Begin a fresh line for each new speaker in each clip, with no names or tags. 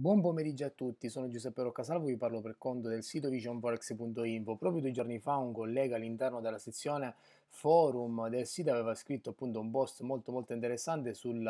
Buon pomeriggio a tutti, sono Giuseppe Roccasalvo, vi parlo per conto del sito visionforex.info. Proprio due giorni fa un collega all'interno della sezione forum del sito aveva scritto appunto un post molto molto interessante sul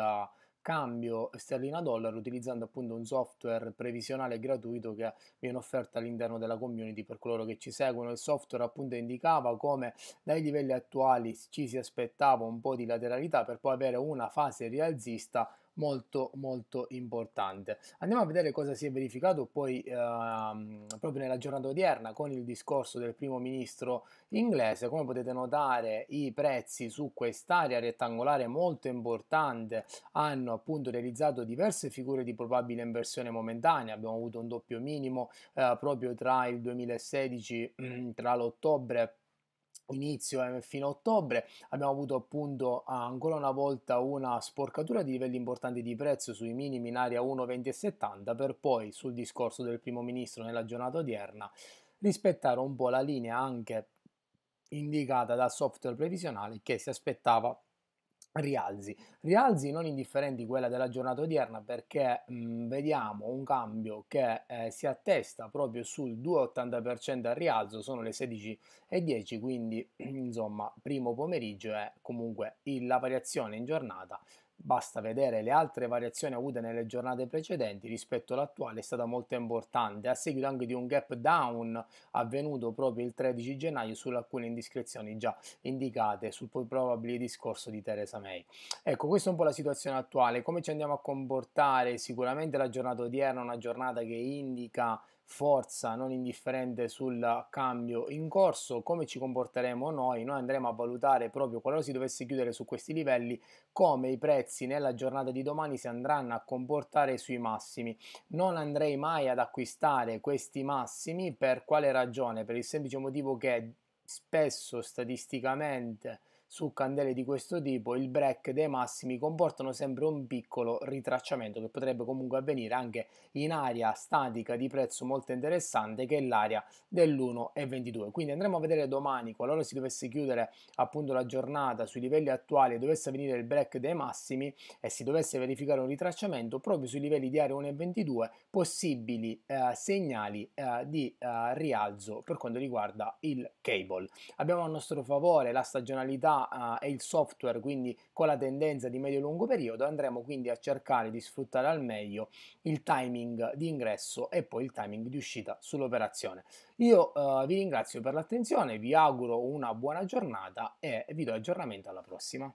cambio sterlina-dollaro utilizzando appunto un software previsionale gratuito che viene offerto all'interno della community per coloro che ci seguono. Il software appunto indicava come dai livelli attuali ci si aspettava un po' di lateralità per poi avere una fase rialzista molto molto importante. Andiamo a vedere cosa si è verificato poi ehm, proprio nella giornata odierna con il discorso del primo ministro inglese. Come potete notare i prezzi su quest'area rettangolare molto importante hanno appunto realizzato diverse figure di probabile inversione momentanea. Abbiamo avuto un doppio minimo eh, proprio tra il 2016 tra l'ottobre inizio eh, fino a ottobre abbiamo avuto appunto ancora una volta una sporcatura di livelli importanti di prezzo sui minimi in area 1,2070 per poi sul discorso del primo ministro nella giornata odierna rispettare un po' la linea anche indicata dal software previsionale che si aspettava rialzi. Rialzi non indifferenti quella della giornata odierna perché mh, mhmm, vediamo un cambio che eh, si attesta proprio sul 2,80% al rialzo, sono le 16.10, quindi insomma primo pomeriggio è comunque il, la variazione in giornata Basta vedere le altre variazioni avute nelle giornate precedenti rispetto all'attuale è stata molto importante, a seguito anche di un gap down avvenuto proprio il 13 gennaio su alcune indiscrezioni già indicate sul probabile discorso di Theresa May. Ecco, questa è un po' la situazione attuale, come ci andiamo a comportare? Sicuramente la giornata odierna è una giornata che indica forza non indifferente sul cambio in corso, come ci comporteremo noi, noi andremo a valutare proprio qualora si dovesse chiudere su questi livelli come i prezzi nella giornata di domani si andranno a comportare sui massimi. Non andrei mai ad acquistare questi massimi per quale ragione? Per il semplice motivo che spesso statisticamente su candele di questo tipo il break dei massimi comportano sempre un piccolo ritracciamento che potrebbe comunque avvenire anche in area statica di prezzo molto interessante che è l'area dell'1,22 quindi andremo a vedere domani qualora si dovesse chiudere appunto la giornata sui livelli attuali e dovesse avvenire il break dei massimi e si dovesse verificare un ritracciamento proprio sui livelli di area 1,22 possibili eh, segnali eh, di eh, rialzo per quanto riguarda il cable abbiamo a nostro favore la stagionalità ma uh, è il software, quindi con la tendenza di medio-lungo periodo andremo quindi a cercare di sfruttare al meglio il timing di ingresso e poi il timing di uscita sull'operazione. Io uh, vi ringrazio per l'attenzione, vi auguro una buona giornata e vi do aggiornamento alla prossima.